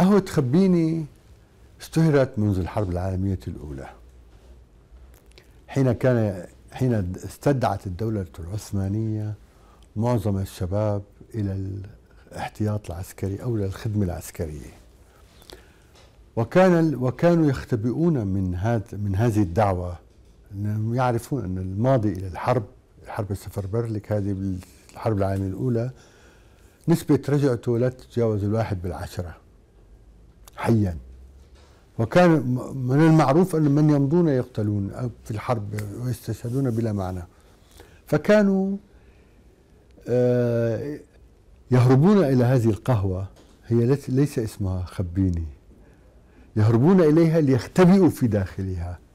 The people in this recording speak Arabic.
قهوة خبيني اشتهرت منذ الحرب العالمية الأولى حين كان حين استدعت الدولة العثمانية معظم الشباب إلى الاحتياط العسكري أو إلى الخدمة العسكرية وكان وكانوا يختبئون من هذا من هذه الدعوة أنهم يعرفون أن الماضي إلى الحرب حرب برلك هذه الحرب العالمية الأولى نسبة رجعته لا تتجاوز الواحد بالعشرة حيا وكان من المعروف أن من يمضون يقتلون في الحرب ويستشهدون بلا معنى فكانوا آه، يهربون إلى هذه القهوة هي ليس اسمها خبيني يهربون إليها ليختبئوا في داخلها